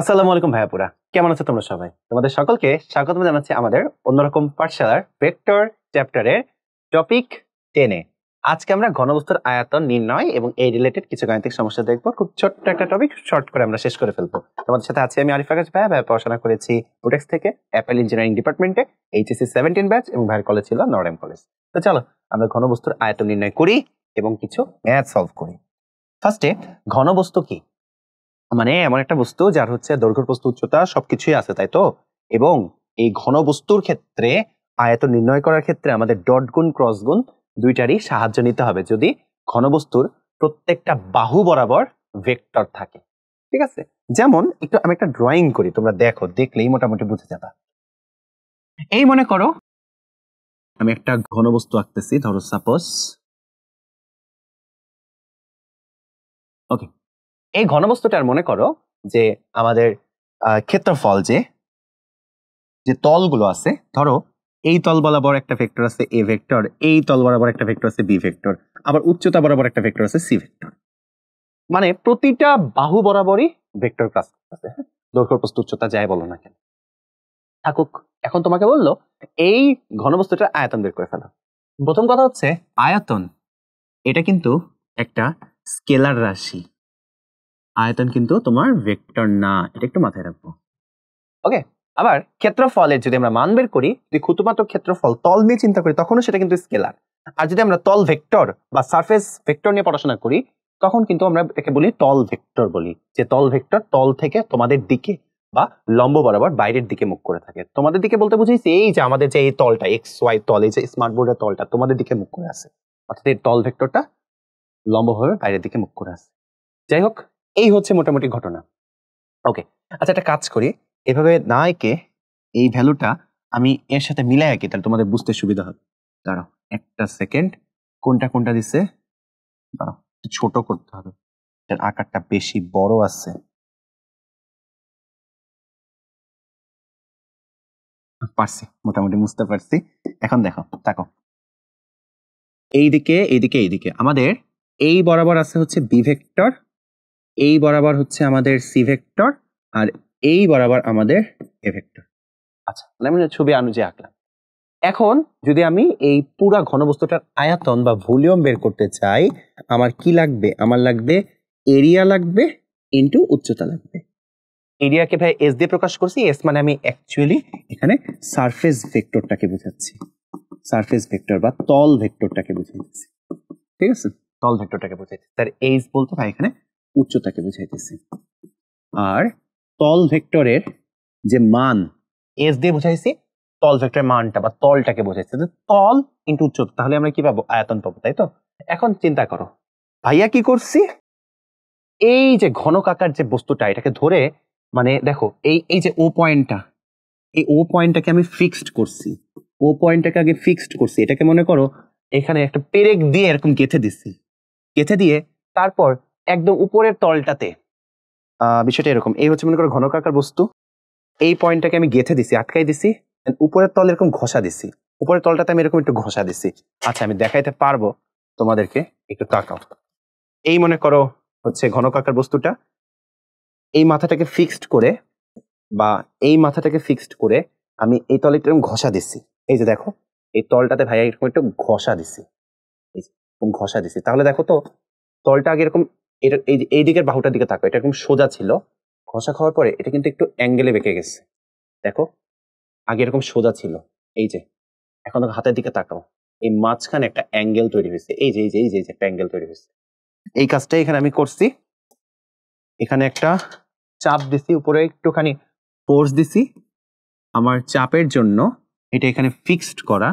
আসসালামু আলাইকুম ভাইয়াপুরা কেমন আছো তোমরা সবাই তোমাদের সকলকে স্বাগত জানাচ্ছি আমাদের অন্যরকম পাঠশালার ভেক্টর চ্যাপ্টারের টপিক টেনে আজকে আমরা ঘনবস্তুর আয়তন নির্ণয় এবং এই রিলেটেড কিছু গাণিতিক সমস্যা দেখবো খুব ছোট্ট একটা টপিক শর্ট করে আমরা শেষ করে ফেলবো তোমাদের সাথে আছি আমি আরিফ আকাশ ভাই ভাই পড়াশোনা করেছি বুটেক্স থেকে অ্যাপেল ইঞ্জিনিয়ারিং ডিপার্টমেন্টে এইচএসসি সেভেন্টিন ব্যাচ এবং ভাইয়ের কলেজ ছিল নরেম কলেজ তো চলো আমরা ঘনবস্তুর আয়তন নির্ণয় করি এবং কিছু ম্যাথ সলভ করি ফার্স্টে ঘনবস্তু কি মানে এমন একটা বস্তু যার হচ্ছে দৈর্ঘ্য প্রস্তু উচ্চতা সবকিছুই আছে তাই তো এবং এই ঘন বস্তুর ক্ষেত্রে আয়ত নির্ণয় করার ক্ষেত্রে আমাদের ডট গুণ ক্রস গুণ দুইটারই সাহায্য নিতে হবে যদি ঘন বস্তুর প্রত্যেকটা বাহু বরাবর ভেক্টর থাকে ঠিক আছে যেমন একটু আমি একটা ড্রয়িং করি তোমরা দেখো দেখলেই মোটামুটি বুঝে যাবে এই মনে করো আমি একটা ঘন বস্তু আঁকতেছি ধরো সাপোজ ওকে এই ঘনবস্তুটার মনে করো যে আমাদের ক্ষেত্রফল যে যে তলগুলো আছে ধরো এই তল বরাবর একটা ভেক্টর আছে এ ভেক্টর এই তল বরাবর একটা ভেক্টর আছে বি ভেক্টর আবার উচ্চতা বরাবর একটা ভেক্টর আছে সি ভেক্টর মানে প্রতিটা বাহু বরাবরই ভেক্টর ক্লাস আছে দৈর্ঘ্য প্রস্থ উচ্চতা যাই বলো না কেন থাকুক এখন তোমাকে বললো এই ঘনবস্তুটার আয়তন বের করে ফেলো প্রথম কথা হচ্ছে আয়তন এটা কিন্তু একটা স্কেলার রাশি আয়তন কিন্তু তোমার ভেক্টর না এটা একটু মাথায় রাখবো ওকে আবার ক্ষেত্রফলের যদি আমরা মান বের করি যদি ক্ষুতুমাত্র ক্ষেত্রফল তল নিয়ে চিন্তা করি তখনও সেটা কিন্তু স্কেলার আর যদি আমরা তল ভেক্টর বা সারফেস ভেক্টর নিয়ে পড়াশোনা করি তখন কিন্তু আমরা একে বলি তল ভেক্টর বলি যে তল ভেক্টর তল থেকে তোমাদের দিকে বা লম্ব বরাবর বাইরের দিকে মুখ করে থাকে তোমাদের দিকে বলতে বুঝিয়েছি এই যে আমাদের যে এই তলটা এক্স ওয়াই তল এই যে স্মার্টবোর্ডের তলটা তোমাদের দিকে মুখ করে আছে অর্থাৎ এই তল ভেক্টরটা লম্বভাবে বাইরের দিকে মুখ করে আছে যাই হোক এই হচ্ছে মোটামুটি ঘটনা ওকে আচ্ছা একটা কাজ করি এভাবে না একে এই ভ্যালুটা আমি এর সাথে মিলাই আঁকি তাহলে তোমাদের বুঝতে সুবিধা হবে দাঁড়াও একটা সেকেন্ড কোনটা কোনটা দিচ্ছে দাঁড়াও ছোট করতে হবে আকারটা বেশি বড় আছে পারছি মোটামুটি বুঝতে পারছি এখন দেখো তাকো এইদিকে এইদিকে এইদিকে আমাদের এই বরাবর আছে হচ্ছে বি ভেক্টর এই বরাবর হচ্ছে আমাদের সি ভেক্টর আর এই বরাবর আমাদের এ ভেক্টর আচ্ছা আমি ছবি যে আঁকলাম এখন যদি আমি এই পুরা ঘনবস্তুটার আয়াতন বা ভলিউম বের করতে চাই আমার কি লাগবে আমার লাগবে এরিয়া লাগবে ইন্টু উচ্চতা লাগবে এরিয়াকে ভাই এস দিয়ে প্রকাশ করছি এস মানে আমি অ্যাকচুয়ালি এখানে সারফেস ভেক্টরটাকে বোঝাচ্ছি সারফেস ভেক্টর বা তল ভেক্টরটাকে বুঝিয়ে ঠিক আছে তল ভেক্টরটাকে বোঝাচ্ছি তার এইচ বলতো ভাই এখানে উচ্চতাকে বুঝাইতেছে আর তল ভেক্টরের যে মান এস দিয়ে বুঝাইছি তল ভেক্টরের মানটা বা তলটাকে বুঝাইছে তল ইন্টু উচ্চতা তাহলে আমরা কি পাবো আয়তন পাবো তাই তো এখন চিন্তা করো ভাইয়া কি করছি এই যে ঘনক আকার যে বস্তুটা এটাকে ধরে মানে দেখো এই এই যে ও পয়েন্টটা এই ও পয়েন্টটাকে আমি ফিক্সড করছি ও পয়েন্টটাকে আগে ফিক্সড করছি এটাকে মনে করো এখানে একটা পেরেক দিয়ে এরকম গেথে দিচ্ছি গেথে দিয়ে তারপর একদম উপরের তলটাতে বিষয়টা এরকম এই হচ্ছে মনে করো ঘনকাকার বস্তু এই পয়েন্টটাকে আমি গেঁথে দিছি আটকাই দিছি উপরের তল এরকম ঘষা দিছি উপরের তলটাতে আমি এরকম একটু ঘষা দিছি আচ্ছা আমি দেখাইতে পারবো তোমাদেরকে একটু তাকাও এই মনে করো হচ্ছে ঘনকাকার বস্তুটা এই মাথাটাকে ফিক্সড করে বা এই মাথাটাকে ফিক্সড করে আমি এই তলে একটু ঘষা দিছি এই যে দেখো এই তলটাতে ভাইয়া এরকম একটু ঘষা দিছি ঘষা দিছি তাহলে দেখো তো তলটা আগে এরকম এটা এই এই দিকের বাহুটার দিকে তাকো এটা একদম সোজা ছিল ঘষা খাওয়ার পরে এটা কিন্তু একটু অ্যাঙ্গেলে বেঁকে গেছে দেখো আগে এরকম সোজা ছিল এই যে এখন হাতের দিকে তাকাও এই মাঝখানে একটা অ্যাঙ্গেল তৈরি হয়েছে এই যে এই যে এই যে একটা অ্যাঙ্গেল তৈরি হয়েছে এই কাজটা এখানে আমি করছি এখানে একটা চাপ দিছি উপরে একটুখানি ফোর্স দিছি আমার চাপের জন্য এটা এখানে ফিক্সড করা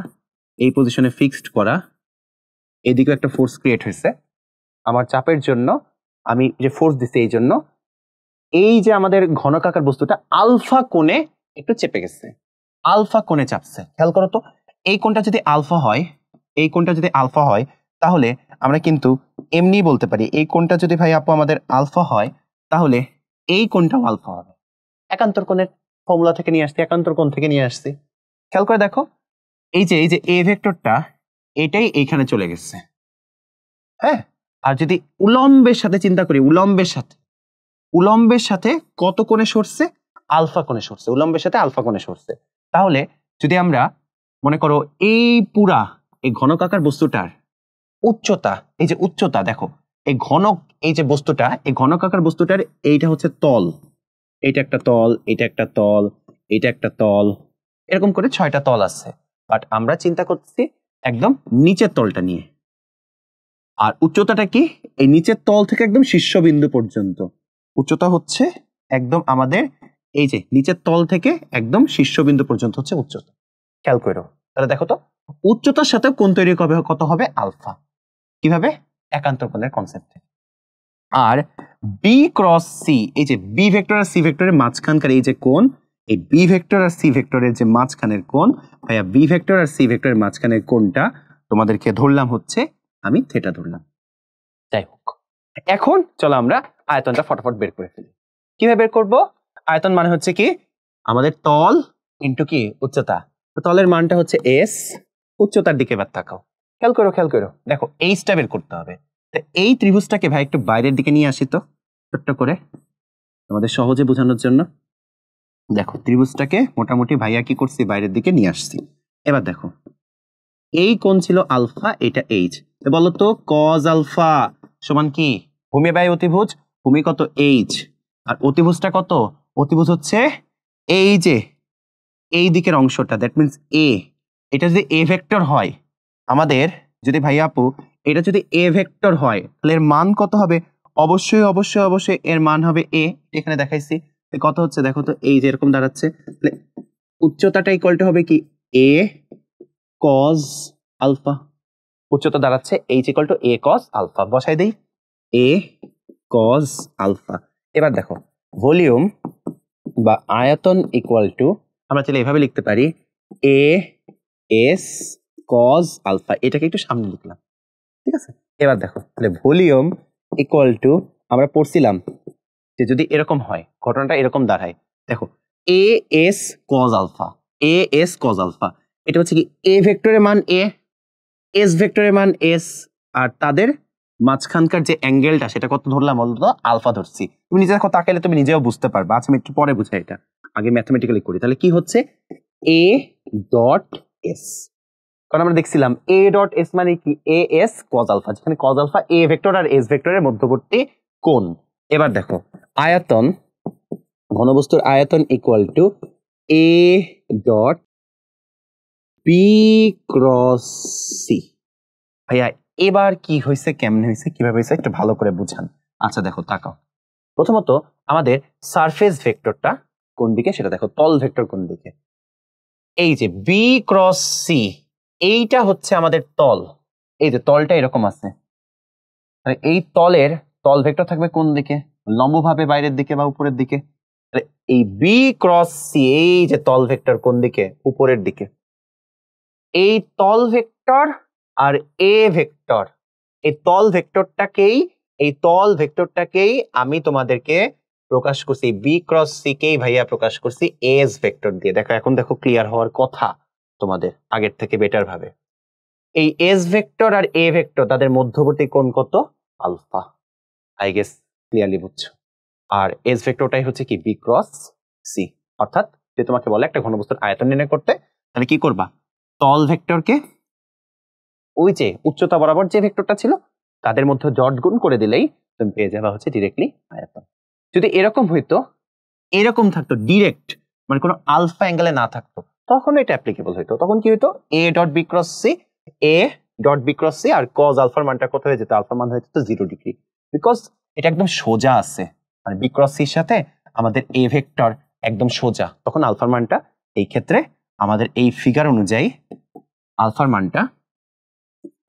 এই পজিশনে ফিক্সড করা এদিকেও একটা ফোর্স ক্রিয়েট হয়েছে আমার চাপের জন্য আমি যে ফোর্স দিচ্ছি এই জন্য এই যে আমাদের ঘনকাকার বস্তুটা আলফা কোণে একটু চেপে গেছে আলফা কোণে চাপছে খেয়াল করো তো এই কোণটা যদি আলফা হয় এই কোণটা যদি আলফা হয় তাহলে আমরা কিন্তু এমনি বলতে পারি এই কোণটা যদি ভাই আপু আমাদের আলফা হয় তাহলে এই কোণটাও আলফা হবে একান্তর কোণের ফর্মুলা থেকে নিয়ে আসছি একান্তর কোণ থেকে নিয়ে আসছি খেয়াল করে দেখো এই যে এই যে এ ভেক্টরটা এটাই এইখানে চলে গেছে হ্যাঁ আর যদি উলম্বের সাথে চিন্তা করি উলম্বের সাথে উলম্বের সাথে কত কোণে সরছে আলফা কোণে সরছে উলম্বের সাথে আলফা কোণে সরছে তাহলে যদি আমরা মনে করো এই পুরা এই ঘনকাকার বস্তুটার উচ্চতা এই যে উচ্চতা দেখো এই ঘনক এই যে বস্তুটা এই ঘনকাকার বস্তুটার এইটা হচ্ছে তল এইটা একটা তল এটা একটা তল এটা একটা তল এরকম করে ছয়টা তল আছে বাট আমরা চিন্তা করছি একদম নিচের তলটা নিয়ে আর উচ্চতাটা কি এই নিচের তল থেকে একদম শীর্ষবিন্দু পর্যন্ত উচ্চতা হচ্ছে একদম আমাদের এই যে নিচের তল থেকে একদম শীর্ষবিন্দু পর্যন্ত হচ্ছে উচ্চতা খেয়াল করো তাহলে দেখো তো উচ্চতার সাথে কোন তৈরি হবে কত হবে আলফা কিভাবে একান্ত কোণের কনসেপ্টে আর বি ক্রস সি এই যে বি ভেক্টর আর সি ভেক্টরের মাঝখানকার এই যে কোণ এই বি ভেক্টর আর সি ভেক্টরের যে মাঝখানের কোণ ভাইয়া বি ভেক্টর আর সি ভেক্টরের মাঝখানের কোণটা তোমাদেরকে ধরলাম হচ্ছে আমি থেটা ধরলাম যাই হোক এখন চলো আমরা আয়তনটা ফটাফট বের করে ফেলি কিভাবে বের করব আয়তন মানে হচ্ছে কি আমাদের তল ইন্টু কি উচ্চতা তলের মানটা হচ্ছে এস উচ্চতার দিকে এবার তাকাও খেয়াল করো খেয়াল করো দেখো এইচটা বের করতে হবে এই ত্রিভুজটাকে ভাই একটু বাইরের দিকে নিয়ে আসি তো ছোট্ট করে আমাদের সহজে বোঝানোর জন্য দেখো ত্রিভুজটাকে মোটামুটি ভাইয়া কি করছি বাইরের দিকে নিয়ে আসছি এবার দেখো এই কোণ ছিল আলফা এটা এইচ বলতো কজ আলফা সমান কি ভূমি বাই অতিভুজ ভূমি কত এইচ আর অতিভুজটা কত অতিভুজ হচ্ছে এই যে এই দিকের অংশটা দ্যাট মিনস এ এটা যদি এ ভেক্টর হয় আমাদের যদি ভাই আপু এটা যদি এ ভেক্টর হয় তাহলে এর মান কত হবে অবশ্যই অবশ্যই অবশ্যই এর মান হবে এ এখানে দেখাইছি কত হচ্ছে দেখো তো এই যে এরকম দাঁড়াচ্ছে উচ্চতাটা ইকুয়াল টু হবে কি এ কজ আলফা উচ্চতা দাঁড়াচ্ছে H equal to A cos alpha বসাই দিই এ কস আলফা এবার দেখো ভলিউম বা আয়তন ইকুয়াল টু আমরা চাইলে এভাবে লিখতে পারি এ এস কজ আলফা এটাকে একটু সামনে লিখলাম ঠিক আছে এবার দেখো তাহলে ভলিউম ইকুয়াল টু আমরা পড়ছিলাম যে যদি এরকম হয় ঘটনাটা এরকম দাঁড়ায় দেখো A S cos alpha A S cos alpha এটা হচ্ছে কি এ ভেক্টরের মান এ এস ভেক্টরের মান এস আর তাদের মাঝখানকার যে অ্যাঙ্গেলটা সেটা কত ধরলাম বলতো আলফা ধরছি তুমি নিজের কথা তাকাইলে তুমি নিজেও বুঝতে পারবা আচ্ছা আমি একটু পরে বুঝাই এটা আগে ম্যাথমেটিক্যালি করি তাহলে কি হচ্ছে এ ডট এস কারণ আমরা দেখছিলাম এ ডট এস মানে কি এ এস কজ আলফা যেখানে কজ আলফা এ ভেক্টর আর এস ভেক্টরের মধ্যবর্তী কোন এবার দেখো আয়তন ঘনবস্তুর আয়তন equal to A dot B cross C ভাইয়া এবার কি হয়েছে কেমন হয়েছে কিভাবে হয়েছে একটু ভালো করে বুঝান আচ্ছা দেখো তাকাও প্রথমত আমাদের সারফেস ভেক্টরটা কোন দিকে সেটা দেখো তল ভেক্টর কোন দিকে এই যে বি ক্রস সি এইটা হচ্ছে আমাদের তল এই যে তলটা এরকম আছে এই তলের তল ভেক্টর থাকবে কোন দিকে লম্বভাবে বাইরের দিকে বা উপরের দিকে এই বি ক্রস সি এই যে তল ভেক্টর কোন দিকে উপরের দিকে এই তল ভেক্টর আর এ ভেক্টর এই তল ভেক্টরটাকেই এই তল ভেক্টরটাকেই আমি তোমাদেরকে প্রকাশ করছি বি ক্রস সি কেই ভাইয়া প্রকাশ করছি এস ভেক্টর দিয়ে দেখো এখন দেখো ক্লিয়ার হওয়ার কথা তোমাদের আগের থেকে বেটার ভাবে এই এস ভেক্টর আর এ ভেক্টর তাদের মধ্যবর্তী কোণ কত আলফা আই গেস ক্লিয়ারলি বুঝছো আর এস ভেক্টরটাই হচ্ছে কি বি ক্রস সি অর্থাৎ যে তোমাকে বলে একটা ঘনবস্তুর আয়তন নির্ণয় করতে তাহলে কি করবা তল ভেক্টরকে ওই যে উচ্চতা বরাবর যে ভেক্টরটা ছিল তাদের মধ্যে জট গুণ করে দিলেই তুমি পেয়ে যাবা হচ্ছে ডিরেক্টলি আয়তন যদি এরকম হইতো এরকম থাকতো ডিরেক্ট মানে কোনো আলফা অ্যাঙ্গেলে না থাকতো তখন এটা অ্যাপ্লিকেবল হইতো তখন কি হইতো A dot B cross C A dot B cross C আর কজ আলফার মানটা কত হয়ে যেত আলফার মান হয়ে যেত জিরো ডিগ্রি বিকজ এটা একদম সোজা আছে মানে বিক্রস সির সাথে আমাদের এ ভেক্টর একদম সোজা তখন আলফার মানটা এই ক্ষেত্রে আমাদের এই ফিগার অনুযায়ী আলফার মানটা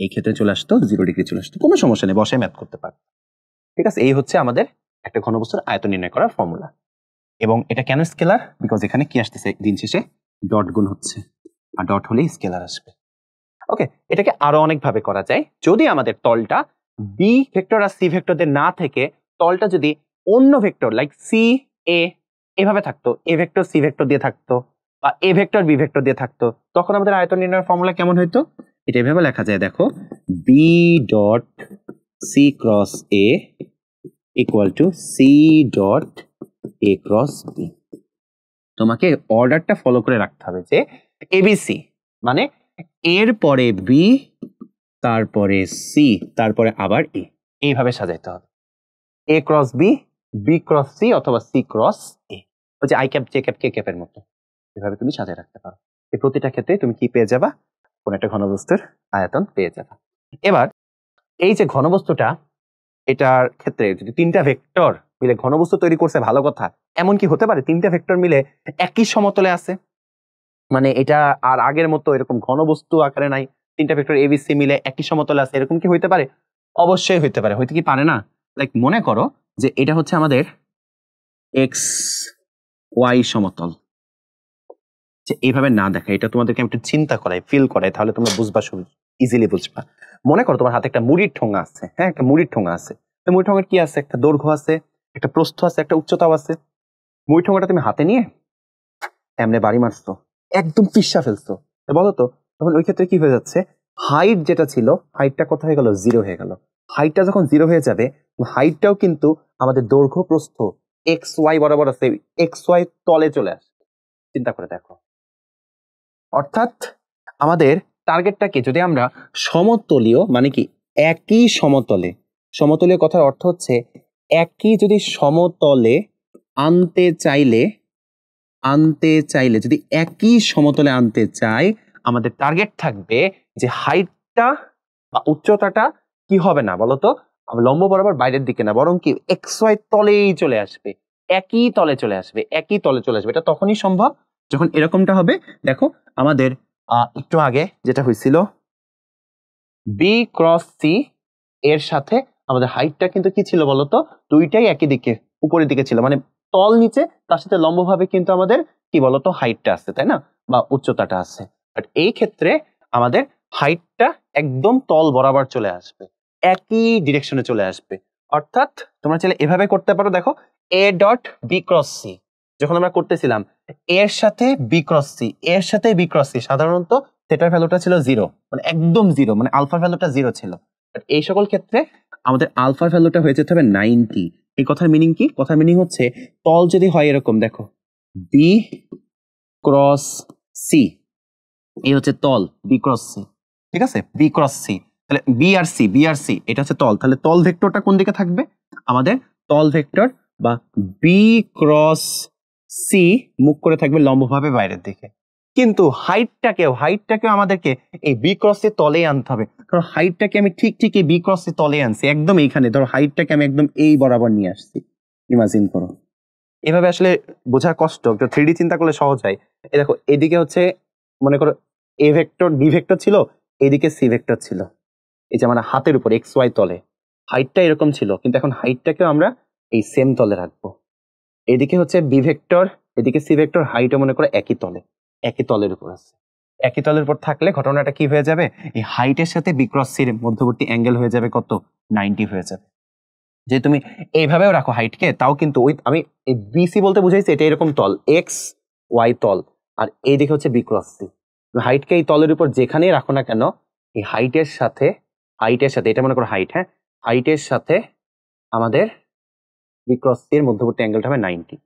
এই ক্ষেত্রে চলে আসতো জিরো ডিগ্রি চলে আসতো কোনো সমস্যা নেই বসে ম্যাথ করতে পারবে ঠিক আছে এই হচ্ছে আমাদের একটা ঘনবস্তুর আয়ত নির্ণয় করার ফর্মুলা এবং এটা কেন স্কেলার বিকজ এখানে কি আসতেছে দিন শেষে ডট গুণ হচ্ছে আর ডট হলেই স্কেলার আসবে ওকে এটাকে আরো অনেকভাবে করা যায় যদি আমাদের তলটা বি ভেক্টর আর সি ভেক্টরদের না থেকে তলটা যদি অন্য ভেক্টর লাইক সি এ এভাবে থাকতো এ ভেক্টর সি ভেক্টর দিয়ে থাকতো বা এ ভেক্টর বি ভেক্টর দিয়ে থাকতো তখন আমাদের আয়তন নির্ণয়ের ফর্মুলা কেমন হইতো এটা এভাবে লেখা যায় দেখো B dot C cross A equal to C dot A cross B তোমাকে অর্ডারটা ফলো করে রাখতে হবে যে এবিসি মানে এর পরে বি তারপরে সি তারপরে আবার এ এইভাবে সাজাইতে হবে A cross B B cross C অথবা সি ক্রস এ হচ্ছে I cap J cap K ক্যাপের মতো এভাবে তুমি সাজিয়ে রাখতে পারো এই প্রতিটা ক্ষেত্রে তুমি কি পেয়ে যাবা কোন একটা ঘনবস্তুর আয়তন পেয়ে যাবা এবার এই যে ঘনবস্তুটা এটার ক্ষেত্রে যদি তিনটা ভেক্টর মিলে ঘনবস্তু তৈরি করছে ভালো কথা এমন কি হতে পারে তিনটা ভেক্টর মিলে একই সমতলে আছে মানে এটা আর আগের মতো এরকম ঘনবস্তু আকারে নাই তিনটা ভেক্টর এবিসি মিলে একই সমতলে আছে এরকম কি হইতে পারে অবশ্যই হইতে পারে হইতে কি পারে না লাইক মনে করো যে এটা হচ্ছে আমাদের এক্স ওয়াই সমতল যে এইভাবে না দেখা এটা তোমাদেরকে একটু চিন্তা করাই ফিল করাই তাহলে তোমরা বুঝবা সব ইজিলি বুঝবা মনে করো তোমার হাতে একটা মুড়ির ঠোঙা আছে হ্যাঁ একটা মুড়ির ঠোঙা আছে মুড়ি ঠোঙার কি আছে একটা দৈর্ঘ্য আছে একটা প্রস্থ আছে একটা উচ্চতাও আছে মুড়ি ঠোঙাটা তুমি হাতে নিয়ে এমনি বাড়ি মারছো একদম পিসা ফেলছো বলো তো তখন ওই ক্ষেত্রে কি হয়ে যাচ্ছে হাইট যেটা ছিল হাইটটা কত হয়ে গেল জিরো হয়ে গেল হাইটটা যখন জিরো হয়ে যাবে হাইটটাও কিন্তু আমাদের দৈর্ঘ্য প্রস্থ এক্স ওয়াই বরাবর আছে এক্স ওয়াই তলে চলে আসে চিন্তা করে দেখো অর্থাৎ আমাদের টার্গেটটাকে যদি আমরা সমতলীয় মানে কি একই সমতলে সমতলীয় কথার অর্থ হচ্ছে একই যদি সমতলে আনতে চাইলে আনতে চাইলে যদি একই সমতলে আনতে চাই আমাদের টার্গেট থাকবে যে হাইটটা বা উচ্চতাটা কি হবে না বলতো লম্ব বরাবর বাইরের দিকে না বরং কি এক্স ওয়াই তলেই চলে আসবে একই তলে চলে আসবে একই তলে চলে আসবে এটা তখনই সম্ভব যখন এরকমটা হবে দেখো আমাদের একটু আগে যেটা হয়েছিল বি ক্রস সি এর সাথে আমাদের হাইটটা কিন্তু কি ছিল বলতো দুইটাই একই দিকে উপরের দিকে ছিল মানে তল নিচে তার সাথে লম্বভাবে কিন্তু আমাদের কি বলতো হাইটটা আছে তাই না বা উচ্চতাটা আছে বাট এই ক্ষেত্রে আমাদের হাইটটা একদম তল বরাবর চলে আসবে একই ডিরেকশনে চলে আসবে অর্থাৎ তোমরা চাইলে এভাবে করতে পারো দেখো A dot B cross C যখন আমরা করতেছিলাম এর সাথে বি ক্রস সি এর সাথে বি ক্রস সাধারণত থেটার ভ্যালুটা ছিল জিরো মানে একদম জিরো মানে আলফার ভ্যালুটা জিরো ছিল বাট এই সকল ক্ষেত্রে আমাদের আলফার ভ্যালুটা হয়ে যেতে হবে নাইনটি এই কথার মিনিং কি কথার মিনিং হচ্ছে তল যদি হয় এরকম দেখো বি ক্রস সি এই হচ্ছে তল বি ক্রস সি ঠিক আছে বি ক্রস সি তাহলে বি আর সি বি আর সি এটা হচ্ছে তল তাহলে তল ভেক্টরটা কোন দিকে থাকবে আমাদের তল ভেক্টর বা বি ক্রস সি মুখ করে থাকবে লম্বভাবে বাইরের দিকে কিন্তু হাইটটাকেও হাইটটাকেও আমাদেরকে এই বি ক্রসের তলে আনতে হবে কারণ হাইটটাকে আমি ঠিক ঠিক এই বি ক্রসের তলে আনছি একদম এইখানে ধরো হাইটটাকে আমি একদম এই বরাবর নিয়ে আসছি ইমাজিন করো এভাবে আসলে বোঝা কষ্ট একটু থ্রিডি চিন্তা করলে সহজ হয় এ দেখো এদিকে হচ্ছে মনে করো এ ভেক্টর বি ভেক্টর ছিল এদিকে সি ভেক্টর ছিল এই যে আমার মানে হাতের উপর এক্স ওয়াই তলে হাইটটা এরকম ছিল কিন্তু এখন হাইটটাকেও আমরা এই সেম তলে রাখবো এদিকে হচ্ছে বি ভেক্টর এদিকে সি ভেক্টর হাইটও মনে করো একই তলে একই তলের উপর আছে একই তলের উপর থাকলে ঘটনাটা কি হয়ে যাবে এই হাইটের সাথে বিক্রস সির মধ্যবর্তী অ্যাঙ্গেল হয়ে যাবে কত নাইনটি হয়ে যাবে যে তুমি এইভাবেও রাখো হাইটকে তাও কিন্তু ওই আমি বিসি বলতে বুঝাইছি এটা এরকম তল এক্স ওয়াই তল আর এইদিকে হচ্ছে বিক্রস সি হাইটকে এই তলের উপর যেখানেই রাখো না কেন এই হাইটের সাথে হাইটের সাথে এটা মনে করো হাইট হ্যাঁ হাইটের সাথে আমাদের বি ক্রস এর মধ্যবর্তী অ্যাঙ্গেলটা হবে নাইনটি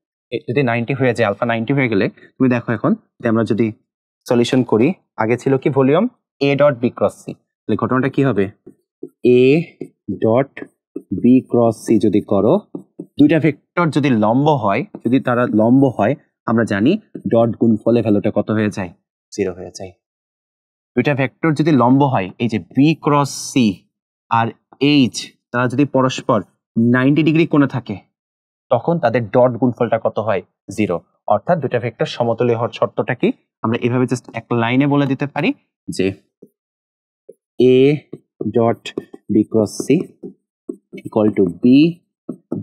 যদি নাইনটি হয়ে যায় আলফা নাইনটি হয়ে গেলে তুমি দেখো এখন আমরা যদি সলিউশন করি আগে ছিল কি volume A dot B cross C তাহলে ঘটনাটা কি হবে A dot B cross C যদি করো দুইটা ভেক্টর যদি লম্ব হয় যদি তারা লম্ব হয় আমরা জানি ডট গুণ ফলে ভ্যালুটা কত হয়ে যায় জিরো হয়ে যায় দুইটা ভেক্টর যদি লম্ব হয় এই যে বি ক্রস সি আর এইচ তারা যদি পরস্পর নাইনটি ডিগ্রি কোণে থাকে তখন তাদের ডট গুণফলটা কত হয় জিরো অর্থাৎ দুটা ভেক্টর সমতলে হওয়ার শর্তটা কি আমরা এভাবে জাস্ট এক লাইনে বলে দিতে পারি যে A dot B cross C equal to B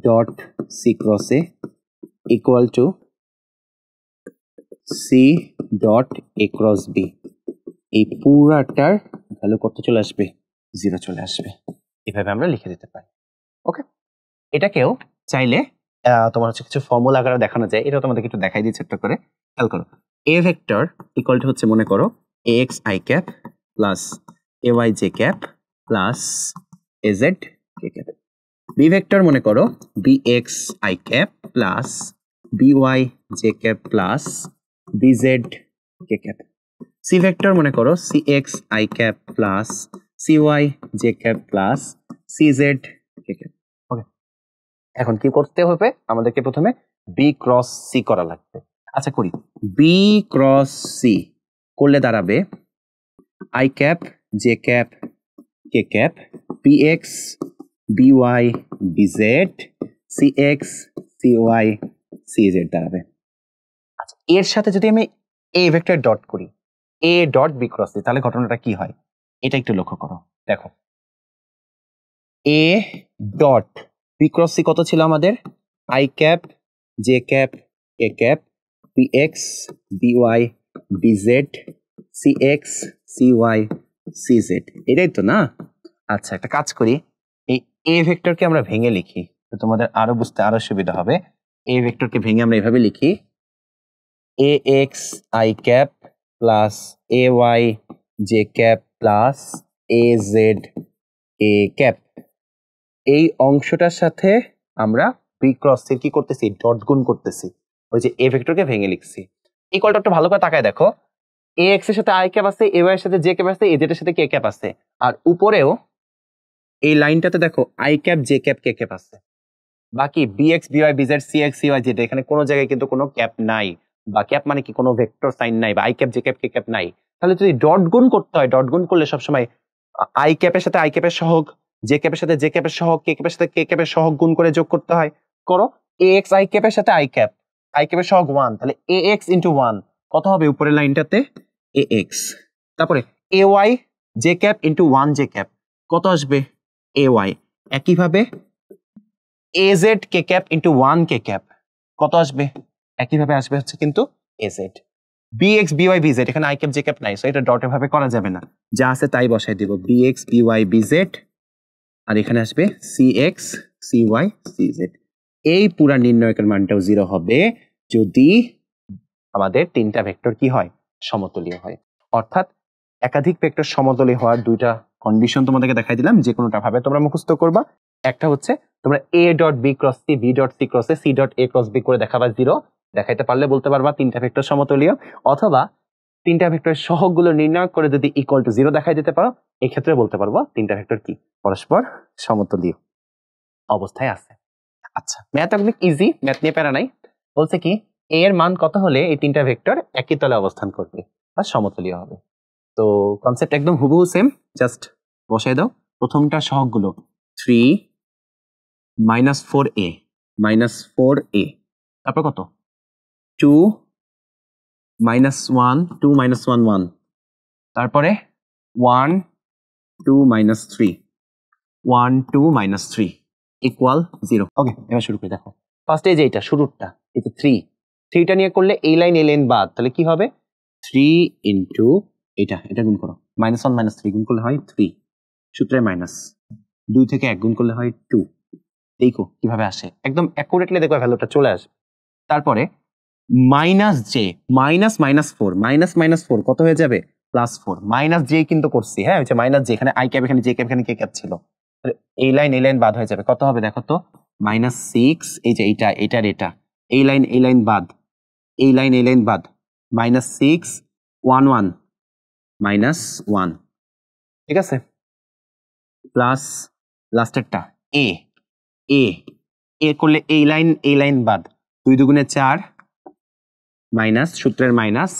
dot C cross A equal to C dot A cross B এই পুরাটার ভ্যালু কত চলে আসবে জিরো চলে আসবে এভাবে আমরা লিখে দিতে পারি ওকে এটাকেও চাইলে তোমার হচ্ছে কিছু ফর্মুলা আকারে দেখানো যায় এটা তোমাদেরকে একটু দেখাই দিই ছোট্ট করে খেয়াল করো এ ভেক্টর ইকুয়াল টু হচ্ছে মনে করো A X I cap plus A Y J cap plus A Z K cap B vector মনে করো B X I cap plus B Y J cap plus B Z K cap C vector মনে করো C X I cap plus C Y J cap plus C Z K cap এখন কি করতে হবে আমাদেরকে প্রথমে বি ক্রস সি করা লাগবে আচ্ছা করি বি ক্রস সি করলে দাঁড়াবে I cap J cap K cap P X B Y B Z C X C Y C Z দাঁড়াবে আচ্ছা এর সাথে যদি আমি এ ভেক্টর ডট করি A dot B cross C তাহলে ঘটনাটা কি হয় এটা একটু লক্ষ্য করো দেখো A dot P cross C কত ছিল আমাদের I cap J cap A cap P X B Y B Z C X C Y C Z এটাই তো না আচ্ছা একটা কাজ করি এই এ ভেক্টরকে আমরা ভেঙে লিখি তো তোমাদের আরো বুঝতে আরো সুবিধা হবে এ ভেক্টরকে ভেঙে আমরা এভাবে লিখি A X I cap plus A Y J cap plus A Z A cap এই অংশটার সাথে আমরা পি ক্রস কি করতেছি ডট গুণ করতেছি ওই যে এ ভেক্টরকে ভেঙে লিখছি এই কলটা একটু ভালো করে তাকায় দেখো এ এক্স এর সাথে আই ক্যাপ আছে এ ওয়াই এর সাথে জে ক্যাপ আছে এ জেড এর সাথে কে ক্যাপ আছে আর উপরেও এই লাইনটাতে দেখো I cap J cap K cap আছে বাকি B X B Y B Z C X C Y Z এখানে কোনো জায়গায় কিন্তু কোনো ক্যাপ নাই বা ক্যাপ মানে কি কোনো ভেক্টর সাইন নাই বা I cap J cap K cap নাই তাহলে যদি ডট গুণ করতে হয় ডট গুণ করলে সবসময় আই ক্যাপের সাথে আই ক্যাপের সহগ যে ক্যাপের সাথে যে ক্যাপের সহগ কে ক্যাপের সাথে কে ক্যাপের সহগ গুণ করে যোগ করতে হয় করো এ এক্স আই ক্যাপের সাথে আই ক্যাপ আই ক্যাপের সহগ ওয়ান তাহলে এ এক্স ইন্টু ওয়ান কত হবে উপরের লাইনটাতে এ এক্স তারপরে A Y J cap into one J cap কত আসবে এ ওয়াই একইভাবে A Z K cap into one K cap কত আসবে একইভাবে আসবে হচ্ছে কিন্তু A Z B X Y B Z এখানে আই ক্যাপ জে ক্যাপ নাই সো এটা করা যাবে না যা আছে তাই বসাই দিব বি এক্স বিওয়াই বিজেড আর এখানে আসবে C X C Y C Z এই পুরা নির্ণয়কের মানটাও জিরো হবে যদি আমাদের তিনটা ভেক্টর কি হয় সমতলীয় হয় অর্থাৎ একাধিক ভেক্টর সমতলীয় হওয়ার দুইটা কন্ডিশন তোমাদেরকে দেখাই দিলাম যে কোনোটা ভাবে তোমরা মুখস্থ করবা একটা হচ্ছে তোমরা A dot B cross C B dot C ক্রসে C dot A cross B করে দেখাবা জিরো দেখাইতে পারলে বলতে পারবা তিনটা ভেক্টর সমতলীয় অথবা তিনটা ভেক্টরের সহগুলো নির্ণয় করে যদি ইকুয়াল টু জিরো দেখাই দিতে পারো এক্ষেত্রে বলতে পারবো তিনটা ভেক্টর কি পরস্পর সমতলীয় অবস্থায় আছে আচ্ছা ম্যাথ অনেক ইজি ম্যাথ নিয়ে প্যারা নাই বলছে কি এ এর মান কত হলে এই তিনটা ভেক্টর একই তলে অবস্থান করবে বা সমতলীয় হবে তো কনসেপ্ট একদম হুবহু সেম জাস্ট বসাই দাও প্রথমটা সহগগুলো three minus four A minus four A তারপর কত two minus one two minus one one তারপরে one 2 minus 3 1 2 minus 3 equal 0 okay এবার শুরু করে দেখো ফার্স্টে যে এইটা শুরুরটা এটা 3 থ্রিটা নিয়ে করলে এই লাইন এই লাইন বাদ তাহলে কি হবে থ্রি ইন্টু এটা এটা গুণ করো মাইনাস ওয়ান মাইনাস থ্রি গুণ করলে হয় থ্রি সূত্রে মাইনাস দুই থেকে এক গুণ করলে হয় টু দেখো কিভাবে আসে একদম অ্যাকুরেটলি দেখো ভ্যালুটা চলে আসে তারপরে minus j minus minus four minus minus four কত হয়ে যাবে প্লাস ফোর মাইনাস জে কিন্তু করছি হ্যাঁ হচ্ছে মাইনাস জে এখানে আই ক্যাপ এখানে জে ক্যাপ এখানে কে ক্যাপ ছিল এই লাইন এই লাইন বাদ হয়ে যাবে কত হবে দেখো তো মাইনাস সিক্স এই যে এইটা এটার এটা এই লাইন এই লাইন বাদ এই লাইন এই লাইন বাদ minus six one one minus one ঠিক আছে প্লাস লাস্টেরটা এ এ এ করলে এই লাইন এই লাইন বাদ দুই দুগুণে চার মাইনাস সূত্রের minus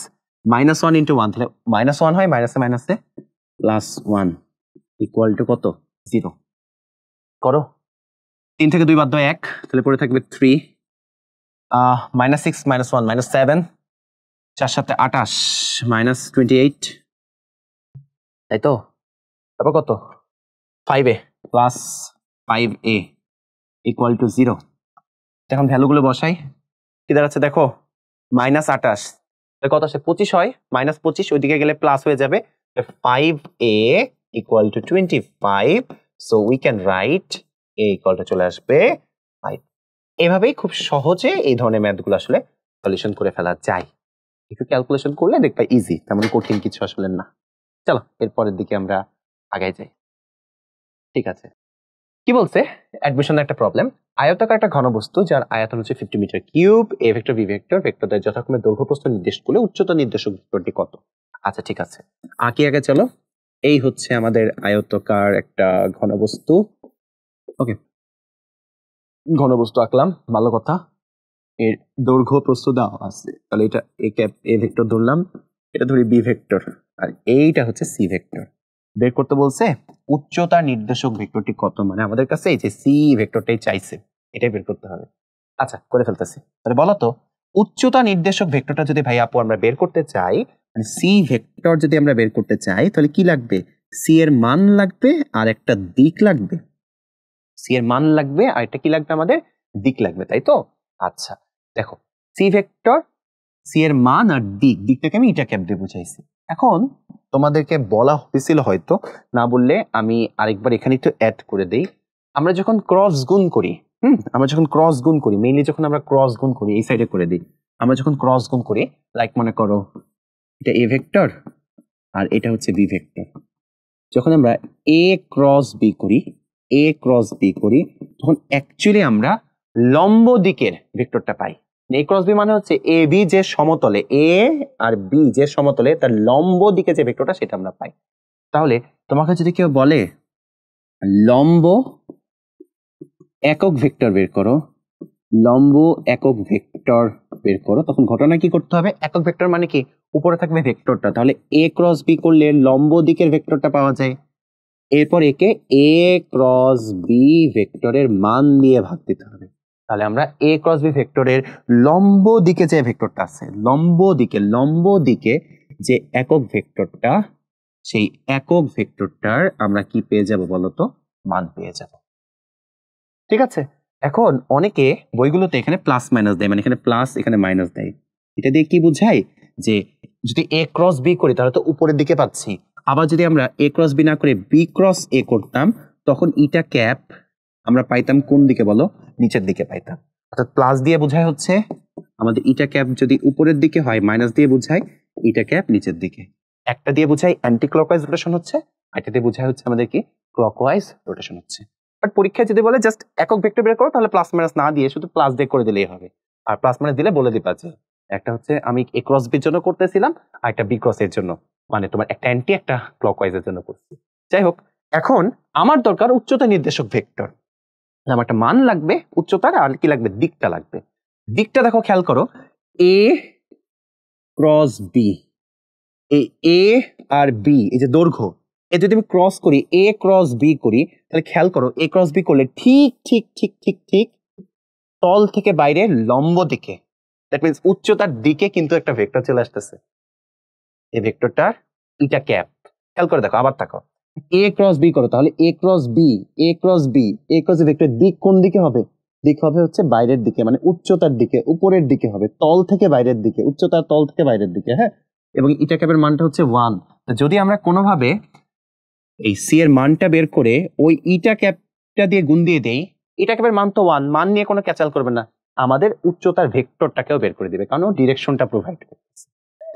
minus one into one তাহলে মাইনাস ওয়ান হয় মাইনাসে মাইনাসে প্লাস ওয়ান ইকুয়াল টু কত জিরো করো তিন থেকে দুই বাদ এক তাহলে পড়ে থাকবে three minus six minus one minus seven চার সাথে আটাশ মাইনাস টোয়েন্টি এইট তাই তো তারপর কত five A plus five A equal to zero এখন ভ্যালুগুলো বসাই কি দাঁড়াচ্ছে দেখো মাইনাস আটাশ কত আসে পঁচিশ হয় মাইনাস পঁচিশ ওইদিকে গেলে প্লাস হয়ে যাবে five A equal to twenty five so we can write A to চলে আসবে ফাইভ এভাবেই খুব সহজে এই ধরনের ম্যাথগুলো আসলে সলিউশন করে ফেলা যায় একটু ক্যালকুলেশন করলে দেখবা ইজি তেমন কঠিন কিছু আসলে না চলো এরপরের দিকে আমরা আগায় যাই ঠিক আছে কি বলছে অ্যাডমিশন একটা প্রবলেম আয়তাকার একটা ঘনবস্তু যার আয়তন হচ্ছে fifty metre cube A vector B vector ভেক্টরদের যথাক্রমে দৈর্ঘ্য প্রস্থ নির্দেশ করলে উচ্চতা নির্দেশক ভেক্টরটি কত আচ্ছা ঠিক আছে আঁকি আগে চলো এই হচ্ছে আমাদের আয়তকার একটা ঘনবস্তু ওকে ঘনবস্তু আঁকলাম ভালো কথা এর দৈর্ঘ্য প্রস্থ দাও আছে তাহলে এটা এ ক্যাপ এ ভেক্টর ধরলাম এটা ধরি বি ভেক্টর আর এইটা হচ্ছে সি ভেক্টর বের করতে বলছে উচ্চতা নির্দেশক ভেক্টরটি কত মানে আমাদের কাছে এই যে সি ভেক্টরটাই চাইছে এটাই বের করতে হবে আচ্ছা করে ফেলতেছি তাহলে বলো তো উচ্চতা নির্দেশক ভেক্টরটা যদি ভাই আপু আমরা বের করতে চাই মানে সি ভেক্টর যদি আমরা বের করতে চাই তাহলে কি লাগবে সি এর মান লাগবে আর একটা দিক লাগবে সি এর মান লাগবে আর একটা কি লাগবে আমাদের দিক লাগবে তাই তো আচ্ছা দেখো সি ভেক্টর সি এর মান আর দিক দিকটাকে আমি এটা ক্যাপ দিয়ে বুঝাইছি এখন তোমাদেরকে বলা হয়েছিল হয়তো না বললে আমি আরেকবার এখানে একটু অ্যাড করে দেই আমরা যখন ক্রস গুণ করি হুম আমরা যখন ক্রস গুণ করি মেইনলি যখন আমরা ক্রস গুণ করি এই সাইডে করে দিই আমরা যখন ক্রস গুণ করি লাইক মনে করো এটা এ ভেক্টর আর এটা হচ্ছে বি ভেক্টর যখন আমরা এ ক্রস বি করি এ ক্রস বি করি তখন অ্যাকচুয়ালি আমরা লম্ব দিকের ভেক্টরটা পাই এ ক্রস বি মানে হচ্ছে এ বি যে সমতলে এ আর বি যে সমতলে তার লম্ব দিকে যে ভেক্টরটা সেটা আমরা পাই তাহলে তোমাকে যদি কেউ বলে লম্ব একক ভেক্টর বের করো লম্ব একক ভেক্টর বের করো তখন ঘটনা কি করতে হবে একক ভেক্টর মানে কি উপরে থাকবে ভেক্টরটা তাহলে এ ক্রস বি করলে লম্ব দিকের ভেক্টরটা পাওয়া যায় এরপর একে এ ক্রস বি ভেক্টরের মান দিয়ে ভাগ দিতে হবে তাহলে আমরা এ ক্রস বি ভেক্টরের লম্ব দিকে যে ভেক্টরটা আছে লম্ব দিকে লম্ব দিকে যে একক ভেক্টরটা সেই একক ভেক্টরটার আমরা কি পেয়ে যাব বলতো মান পেয়ে যাব ঠিক আছে এখন অনেকে বইগুলোতে এখানে প্লাস মাইনাস দেয় মানে এখানে প্লাস এখানে মাইনাস দেয় এটা দিয়ে কি বুঝায় যে যদি এ ক্রস বি করি তাহলে তো উপরের দিকে পাচ্ছি আবার যদি আমরা এ ক্রস বি না করে বি ক্রস এ করতাম তখন ইটা ক্যাপ আমরা পাইতাম কোন দিকে বলো নিচের দিকে পাইতাম অর্থাৎ প্লাস দিয়ে বোঝায় হচ্ছে আমাদের ইটা ক্যাপ যদি উপরের দিকে হয় মাইনাস দিয়ে বোঝায় ইটা ক্যাপ নিচের দিকে একটা দিয়ে বোঝায় অ্যান্টি ক্লকওয়াইজ রোটেশন হচ্ছে একটা দিয়ে বোঝায় হচ্ছে আমাদের কি ক্লকওয়াইজ রোটেশন হচ্ছে বাট পরীক্ষায় যদি বলে জাস্ট একক ভেক্টর বের করো তাহলে প্লাস মাইনাস না দিয়ে শুধু প্লাস দিয়ে করে দিলেই হবে আর প্লাস মাইনাস দিলে বলে দিবা যে একটা হচ্ছে আমি এ ক্রস বির জন্য করতেছিলাম আর একটা বি এর জন্য মানে তোমার একটা অ্যান্টি একটা এর জন্য করছি যাই হোক এখন আমার দরকার উচ্চতা নির্দেশক ভেক্টর আমার একটা মান লাগবে উচ্চতার আর কি লাগবে দিকটা লাগবে দিকটা দেখো খেয়াল করো A cross B A A আর বি এই যে দৈর্ঘ্য এ যদি আমি ক্রস করি এ ক্রস বি করি তাহলে খেয়াল করো এ ক্রস বি করলে ঠিক ঠিক ঠিক ঠিক ঠিক তল থেকে বাইরে লম্ব দিকে দ্যাট মিনস উচ্চতার দিকে কিন্তু একটা ভেক্টর চলে আসতেছে এই ভেক্টরটার ইটা ক্যাপ খেয়াল করে দেখো আবার থাকো এ ক্রস বি করো তাহলে A cross B A cross B A cross vector দিক কোন দিকে হবে দিক হবে হচ্ছে বাইরের দিকে মানে উচ্চতার দিকে উপরের দিকে হবে তল থেকে বাইরের দিকে উচ্চতার তল থেকে বাইরের দিকে হ্যাঁ এবং ইটা e ক্যাপের মানটা হচ্ছে ওয়ান যদি আমরা কোনোভাবে এই সি এর মানটা বের করে ওই ইটা e ক্যাপটা দিয়ে গুণ দিয়ে দেই ইটা e ক্যাপের মান তো ওয়ান মান নিয়ে কোনো ক্যাচাল করবে না আমাদের উচ্চতার ভেক্টরটাকেও বের করে দিবে কারণ ডিরেকশনটা প্রোভাইড করে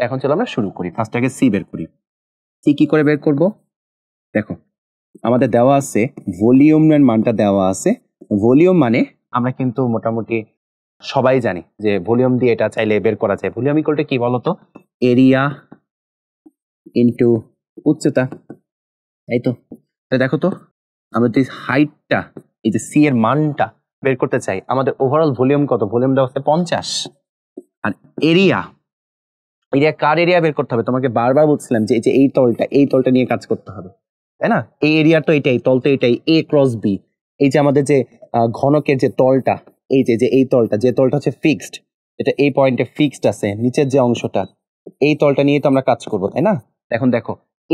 এখন চলো আমরা শুরু করি ফার্স্ট আগে সি বের করি সি কি করে বের করবো দেখো আমাদের দেওয়া আছে ভলিউমের মানটা দেওয়া আছে ভলিউম মানে আমরা কিন্তু মোটামুটি সবাই জানি যে ভলিউম দিয়ে এটা চাইলে বের করা যায় ভলিউম ইকলটা কি বলতো এরিয়া ইন্টু উচ্চতা তাই তো দেখো তো আমরা যদি হাইটটা এই যে সি এর মানটা বের করতে চাই আমাদের ওভারঅল ভলিউম কত ভলিউম দেওয়া হচ্ছে পঞ্চাশ আর এরিয়া এরিয়া কার এরিয়া বের করতে হবে তোমাকে বারবার বলছিলাম যে এই তলটা এই তলটা নিয়ে কাজ করতে হবে তাই না এই এরিয়া তো এটাই তল তো এটাই এ ক্রস বি এই যে আমাদের যে ঘনকের যে তলটা এই যে যে এই তলটা যে তলটা হচ্ছে ফিক্সড এটা এই পয়েন্টে ফিক্সড আছে নিচের যে অংশটা এই তলটা নিয়ে তো আমরা কাজ করবো তাই না এখন দেখো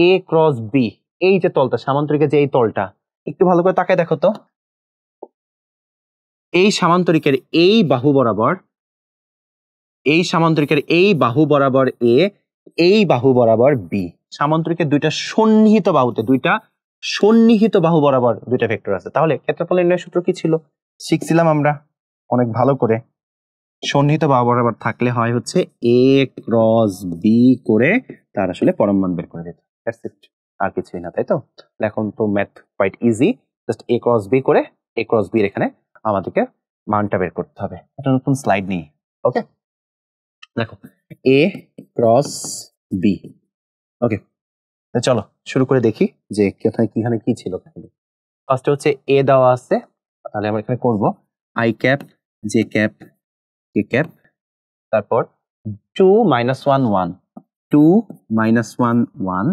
এ ক্রস বি এই যে তলটা সামান্তরিকের যে এই তলটা একটু ভালো করে তাকে দেখো তো এই সামান্তরিকের এই বাহু বরাবর এই সামান্তরিকের এই বাহু বরাবর এ এই বাহু বরাবর বি সামন্ত্রিকের দুইটা সন্নিহিত বাহুতে দুইটা সন্নিহিত বাহু বরাবর দুইটা ভেক্টর আছে তাহলে ক্ষেত্রফল নির্ণয় সূত্র কি ছিল শিখছিলাম আমরা অনেক ভালো করে সন্নিহিত বাহু বরাবর থাকলে হয় হচ্ছে এ ক্রস বি করে তার আসলে পরম মান বের করে দিতে ইট আর কিছুই না তাই তো এখন তো math quite easy just A cross B করে এ ক্রস বি এখানে আমাদেরকে মানটা বের করতে হবে একটা নতুন স্লাইড নিয়ে ওকে দেখো এ ক্রস বি ওকে চলো শুরু করে দেখি যে কোথায় কিখানে কি ছিল ফার্স্টে হচ্ছে এ দেওয়া আছে তাহলে আমরা এখানে করব I cap J cap K cap তারপর two minus one one two minus one one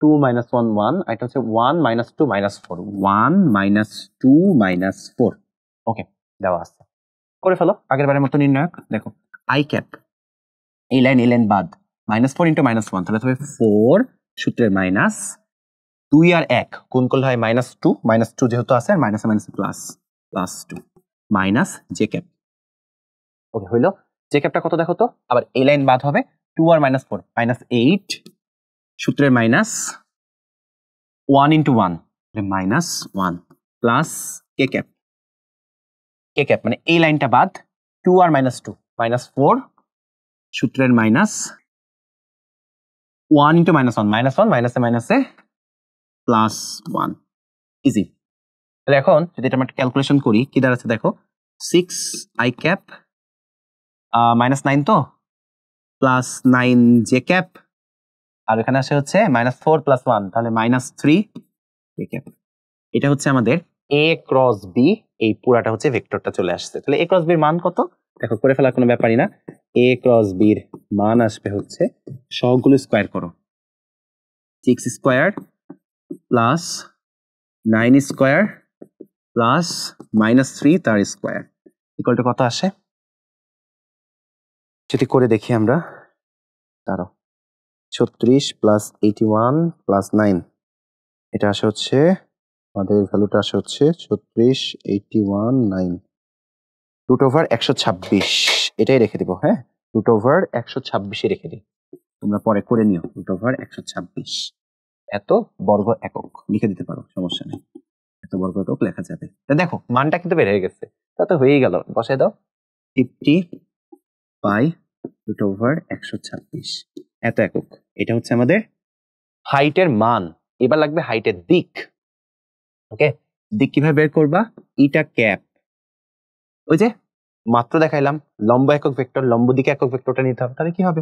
two minus one one এটা হচ্ছে one minus two minus four one minus two minus four okay দেওয়া আছে করে ফেলো আগের বারের মতো নির্ণায়ক দেখো আই ক্যাপ এই লাইন এই লাইন বাদ minus four into minus one তাহলে হবে ফোর সূত্রের মাইনাস দুই আর এক কোন করলে হয় মাইনাস টু মাইনাস টু যেহেতু আছে আর minus minus plus plus two minus J cap okay হইল জে ক্যাপটা কত দেখো তো আবার এই লাইন বাদ হবে টু আর মাইনাস ফোর মাইনাস এইট সূত্রের minus one into one minus one plus K cap K cap মানে এই লাইনটা বাদ টু আর মাইনাস টু মাইনাস ফোর সূত্রের minus 1 into minus 1 minus 1 minus a minus a plus 1 easy তাহলে এখন যদি এটা আমরা ক্যালকুলেশন করি কি দাঁড়াচ্ছে দেখো six I cap minus nine তো প্লাস নাইন জে ক্যাপ আর এখানে আসে হচ্ছে মাইনাস ফোর প্লাস ওয়ান তাহলে মাইনাস থ্রি জে ক্যাপ এটা হচ্ছে আমাদের এ ক্রস বি এই পুরাটা হচ্ছে ভেক্টরটা চলে আসছে তাহলে এ ক্রস বির মান কত দেখো করে ফেলার কোনো ব্যাপারই না এ ক্রস বির মান আসবে হচ্ছে সহগুলো স্কোয়ার করো six square plus nine square plus minus three তার স্কোয়ার ইকলটা কত আসে যদি করে দেখি আমরা তারও ছত্রিশ plus eighty one plus nine এটা আসে হচ্ছে আমাদের ভ্যালুটা আসে হচ্ছে ছত্রিশ eighty one nine root over একশো ছাব্বিশ এটাই রেখে দিব হ্যাঁ রুট ওভার একশো ছাব্বিশে রেখে দিই তোমরা পরে করে নিও রুট ওভার একশো ছাব্বিশ এত বর্গ একক লিখে দিতে পারো সমস্যা নেই এত বর্গ একক লেখা যাবে তা দেখো মানটা কিন্তু বেড়ে গেছে তা তো হয়েই গেল বসে দাও ফিফটি বাই রুট ওভার একশো ছাব্বিশ এত একক এটা হচ্ছে আমাদের হাইটের মান এবার লাগবে হাইটের দিক ওকে দিক কিভাবে বের করবা ইটা ক্যাপ ওই যে মাত্র দেখাইলাম লম্ব একক ভেক্টর লম্ব দিকে একক ভেক্টরটা নিতে হবে তাহলে কি হবে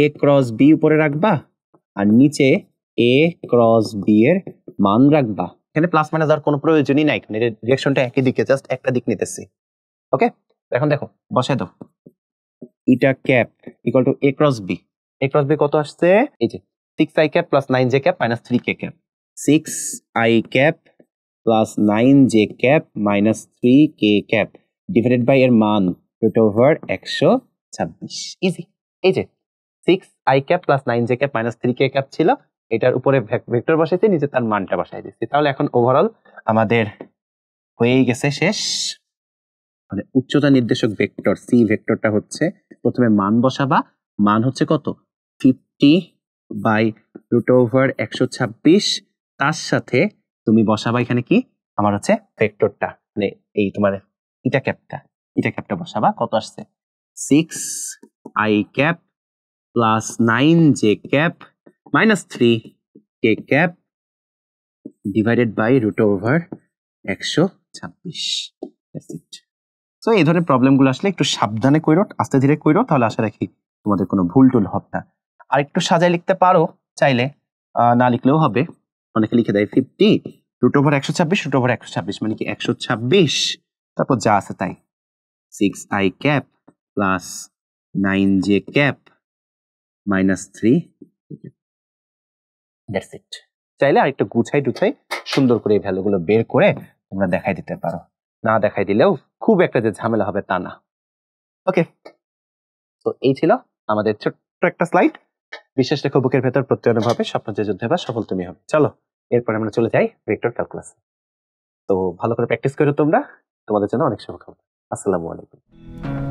এ ক্রস বি উপরে রাখবা আর নিচে এ ক্রস বি এর মান রাখবা এখানে প্লাস মাইনাস আর কোনো প্রয়োজনই নাই এখানে রিয়াকশনটা একই দিকে জাস্ট একটা দিক নিতেছি ওকে এখন দেখো বসাই দাও eta cap equal to A cross B A cross B কত আসছে এই যে six I cap plus nine J cap minus three K cap six I cap plus nine J cap minus three K cap divided by এর মান root over একশো ছাব্বিশ easy এই যে six I cap plus nine J cap minus three K cap ছিল এটার উপরে vector বসাইছি নিচে তার মানটা বসাই দিচ্ছি তাহলে এখন ওভারঅল আমাদের হয়েই গেছে শেষ মানে উচ্চতা নির্দেশক ভেক্টর সি ভেক্টরটা হচ্ছে প্রথমে মান বসাবা মান হচ্ছে কত ফিফটি বাই রুট ওভার একশো ছাব্বিশ তার সাথে তুমি বসাবা এখানে কি আমার হচ্ছে ভেক্টরটা মানে এই তোমার এটা ক্যাপটা এটা ক্যাপটা বসাবা কত আসছে six I cap plus nine J cap minus three K cap divided by root over একশো ছাব্বিশ সো এই ধরনের প্রবলেমগুলো আসলে একটু সাবধানে কইরো আস্তে ধীরে কইরো তাহলে আশা রাখি তোমাদের কোনো ভুল টুল হবে না আর একটু সাজায় লিখতে পারো চাইলে না লিখলেও হবে অনেকে লিখে দেয় ফিফটি রুট ওভার একশো ছাব্বিশ রুট ওভার একশো ছাব্বিশ মানে কি একশো ছাব্বিশ তারপর যা আছে তাই six I cap plus nine J cap minus three it চাইলে আরেকটা গুছাই টুছাই সুন্দর করে এই ভ্যালুগুলো বের করে তোমরা দেখাই দিতে পারো না দেখাই দিলেও খুব একটা যে ঝামেলা হবে তা না ওকে তো এই ছিল আমাদের ছোট্ট একটা স্লাইড বিশেষ লেখ বুকের ভেতর প্রত্যয়ন স্বপ্ন যে যুদ্ধে বা সফল তুমি হবে চলো এরপরে আমরা চলে যাই ভেক্টর ক্যালকুলাস তো ভালো করে প্র্যাকটিস করো তোমরা তোমাদের জন্য অনেক শুভকামনা আসসালামু আলাইকুম